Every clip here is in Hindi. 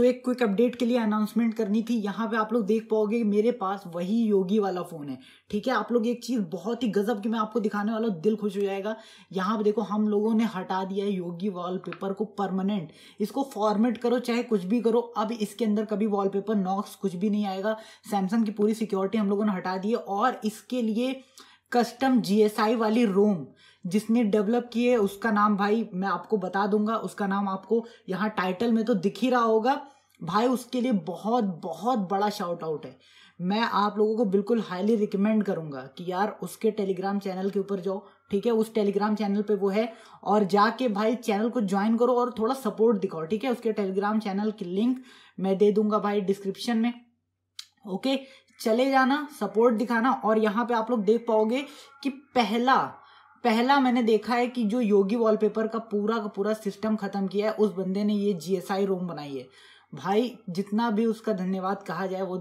तो एक क्विक अपडेट के लिए अनाउंसमेंट करनी थी यहाँ पे आप लोग देख पाओगे मेरे पास वही योगी वाला फ़ोन है ठीक है आप लोग एक चीज़ बहुत ही गजब की मैं आपको दिखाने वाला दिल खुश हो जाएगा यहाँ पे देखो हम लोगों ने हटा दिया है योगी वॉलपेपर को परमानेंट इसको फॉर्मेट करो चाहे कुछ भी करो अब इसके अंदर कभी वॉलपेपर नॉक्स कुछ भी नहीं आएगा सैमसंग की पूरी सिक्योरिटी हम लोगों ने हटा दी है और इसके लिए कस्टम जीएसआई वाली रोम जिसने डेवलप किए उसका नाम भाई मैं आपको बता दूंगा उसका नाम आपको यहाँ टाइटल में तो दिख ही रहा होगा भाई उसके लिए बहुत बहुत बड़ा शाउट आउट है मैं आप लोगों को बिल्कुल हाईली रिकमेंड करूंगा कि यार उसके टेलीग्राम चैनल के ऊपर जाओ ठीक है उस टेलीग्राम चैनल पे वो है और जाके भाई चैनल को ज्वाइन करो और थोड़ा सपोर्ट दिखाओ ठीक है उसके टेलीग्राम चैनल की लिंक मैं दे दूंगा भाई डिस्क्रिप्शन में ओके चले जाना सपोर्ट दिखाना और यहाँ पे आप लोग देख पाओगे कि पहला पहला मैंने देखा है कि जो योगी वॉलपेपर का पूरा का पूरा सिस्टम खत्म किया है उस बंदे ने ये जीएसआई रोम बनाई है भाई जितना भी उसका धन्यवाद कहा जाए वो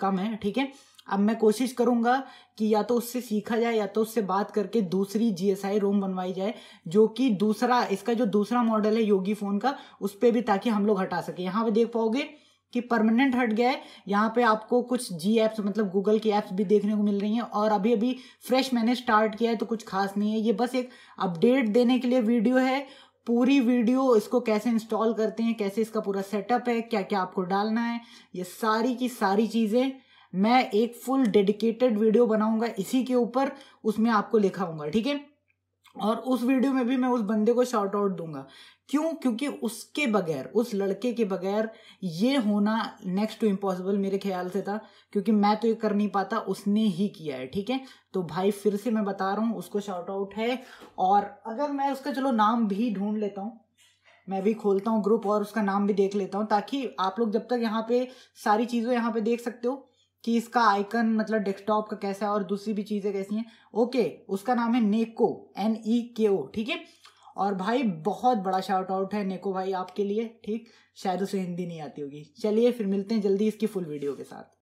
कम है ठीक है अब मैं कोशिश करूंगा कि या तो उससे सीखा जाए या तो उससे बात करके दूसरी जीएसआई रोम बनवाई जाए जो कि दूसरा इसका जो दूसरा मॉडल है योगी फोन का उस पर भी ताकि हम लोग हटा सके यहाँ पे देख पाओगे कि परमानेंट हट गया है यहाँ पे आपको कुछ जी एप्स मतलब गूगल की एप्स भी देखने को मिल रही हैं और अभी अभी फ्रेश मैंने स्टार्ट किया है तो कुछ खास नहीं है ये बस एक अपडेट देने के लिए वीडियो है पूरी वीडियो इसको कैसे इंस्टॉल करते हैं कैसे इसका पूरा सेटअप है क्या क्या आपको डालना है ये सारी की सारी चीज़ें मैं एक फुल डेडिकेटेड वीडियो बनाऊंगा इसी के ऊपर उसमें आपको लिखाऊंगा ठीक है और उस वीडियो में भी मैं उस बंदे को शॉर्ट आउट दूंगा क्यों क्योंकि उसके बगैर उस लड़के के बगैर ये होना नेक्स्ट टू इम्पॉसिबल मेरे ख्याल से था क्योंकि मैं तो ये कर नहीं पाता उसने ही किया है ठीक है तो भाई फिर से मैं बता रहा हूँ उसको शॉर्ट आउट है और अगर मैं उसका चलो नाम भी ढूंढ लेता हूँ मैं भी खोलता हूँ ग्रुप और उसका नाम भी देख लेता हूँ ताकि आप लोग जब तक यहाँ पे सारी चीज़ें यहाँ पे देख सकते हो कि इसका आइकन मतलब डेस्कटॉप का कैसा है और दूसरी भी चीज़ें कैसी हैं ओके उसका नाम है नेको एन ई के ओ ठीक है और भाई बहुत बड़ा शार्ट आउट है नेको भाई आपके लिए ठीक शायद उसे हिंदी नहीं आती होगी चलिए फिर मिलते हैं जल्दी इसकी फुल वीडियो के साथ